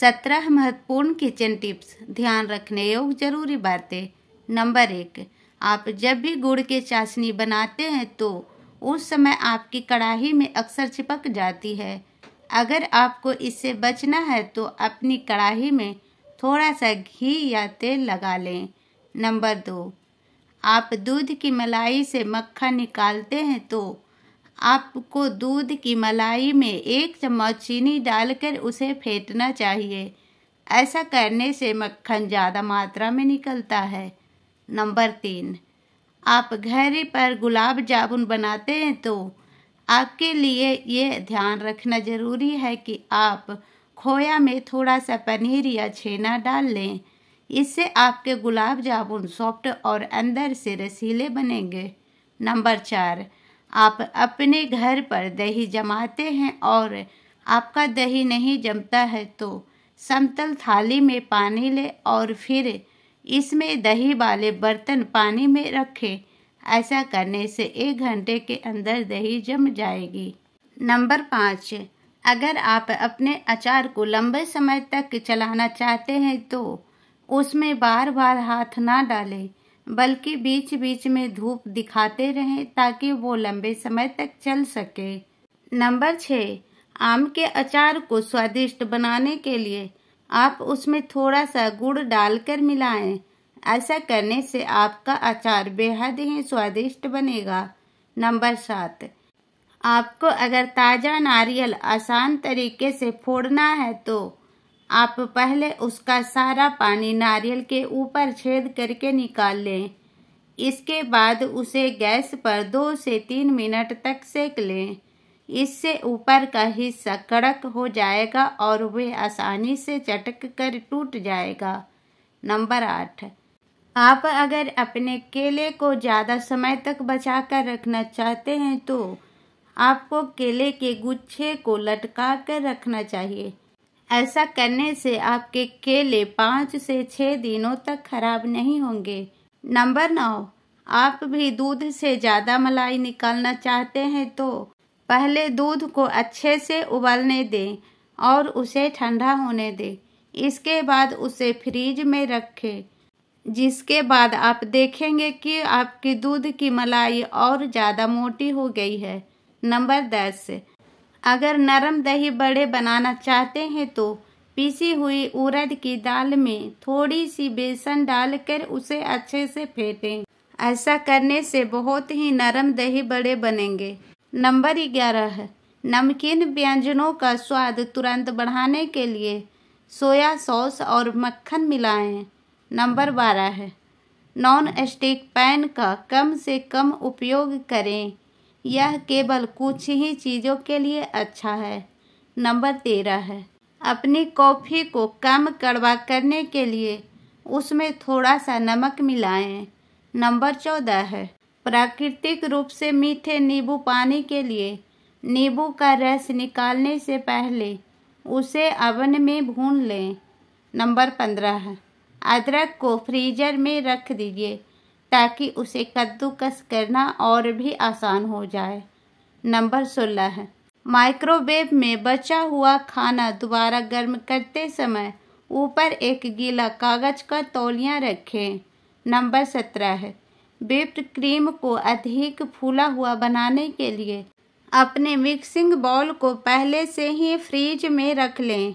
सत्रह महत्वपूर्ण kitchen tips ध्यान रखने योग्य जरूरी बातें नंबर एक आप जब भी गुड़ के चाशनी बनाते हैं तो उस समय आपकी कढ़ाई में अक्सर चिपक जाती है अगर आपको इससे बचना है तो अपनी कढ़ाई में थोड़ा सा घी या तेल लगा लें नंबर दो आप दूध की मलाई से मक्खन निकालते हैं तो आपको दूध की मलाई में एक चम्मच चीनी डालकर उसे फेंटना चाहिए ऐसा करने से मक्खन ज़्यादा मात्रा में निकलता है नंबर तीन आप घर पर गुलाब जामुन बनाते हैं तो आपके लिए ये ध्यान रखना ज़रूरी है कि आप खोया में थोड़ा सा पनीर या छेना डाल लें इससे आपके गुलाब जामुन सॉफ्ट और अंदर से रसीले बनेंगे नंबर चार आप अपने घर पर दही जमाते हैं और आपका दही नहीं जमता है तो समतल थाली में पानी ले और फिर इसमें दही वाले बर्तन पानी में रखें ऐसा करने से एक घंटे के अंदर दही जम जाएगी नंबर पाँच अगर आप अपने अचार को लंबे समय तक चलाना चाहते हैं तो उसमें बार बार हाथ ना डालें बल्कि बीच बीच में धूप दिखाते रहें ताकि वो लंबे समय तक चल सके नंबर छः आम के अचार को स्वादिष्ट बनाने के लिए आप उसमें थोड़ा सा गुड़ डालकर मिलाएं। ऐसा करने से आपका अचार बेहद ही स्वादिष्ट बनेगा नंबर सात आपको अगर ताज़ा नारियल आसान तरीके से फोड़ना है तो आप पहले उसका सारा पानी नारियल के ऊपर छेद करके निकाल लें इसके बाद उसे गैस पर दो से तीन मिनट तक सेक लें इससे ऊपर का हिस्सा कड़क हो जाएगा और वह आसानी से चटक कर टूट जाएगा नंबर आठ आप अगर अपने केले को ज़्यादा समय तक बचा कर रखना चाहते हैं तो आपको केले के गुच्छे को लटका कर रखना चाहिए ऐसा करने से आपके केले पाँच से छः दिनों तक खराब नहीं होंगे नंबर नौ आप भी दूध से ज़्यादा मलाई निकालना चाहते हैं तो पहले दूध को अच्छे से उबलने दें और उसे ठंडा होने दें इसके बाद उसे फ्रीज में रखें जिसके बाद आप देखेंगे कि आपकी दूध की मलाई और ज़्यादा मोटी हो गई है नंबर दस अगर नरम दही बड़े बनाना चाहते हैं तो पीसी हुई उड़द की दाल में थोड़ी सी बेसन डालकर उसे अच्छे से फेंटें ऐसा करने से बहुत ही नरम दही बड़े बनेंगे नंबर ग्यारह नमकीन व्यंजनों का स्वाद तुरंत बढ़ाने के लिए सोया सॉस और मक्खन मिलाएं। नंबर बारह नॉन स्टिक पैन का कम से कम उपयोग करें यह केवल कुछ ही चीज़ों के लिए अच्छा है नंबर तेरह है अपनी कॉफ़ी को कम कड़वा करने के लिए उसमें थोड़ा सा नमक मिलाएं नंबर चौदह है प्राकृतिक रूप से मीठे नींबू पानी के लिए नींबू का रस निकालने से पहले उसे अवन में भून लें नंबर पंद्रह है अदरक को फ्रीजर में रख दीजिए ताकि उसे कद्दूकस करना और भी आसान हो जाए नंबर सोलह माइक्रोवेव में बचा हुआ खाना दोबारा गर्म करते समय ऊपर एक गीला कागज का तौलिया रखें नंबर सत्रह व्हिप्ड क्रीम को अधिक फूला हुआ बनाने के लिए अपने मिक्सिंग बॉल को पहले से ही फ्रीज में रख लें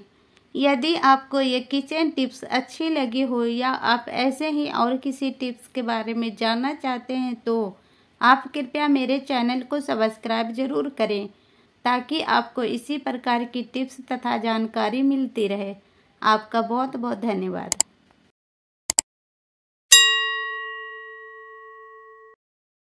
यदि आपको ये किचन टिप्स अच्छी लगी हो या आप ऐसे ही और किसी टिप्स के बारे में जानना चाहते हैं तो आप कृपया मेरे चैनल को सब्सक्राइब ज़रूर करें ताकि आपको इसी प्रकार की टिप्स तथा जानकारी मिलती रहे आपका बहुत बहुत धन्यवाद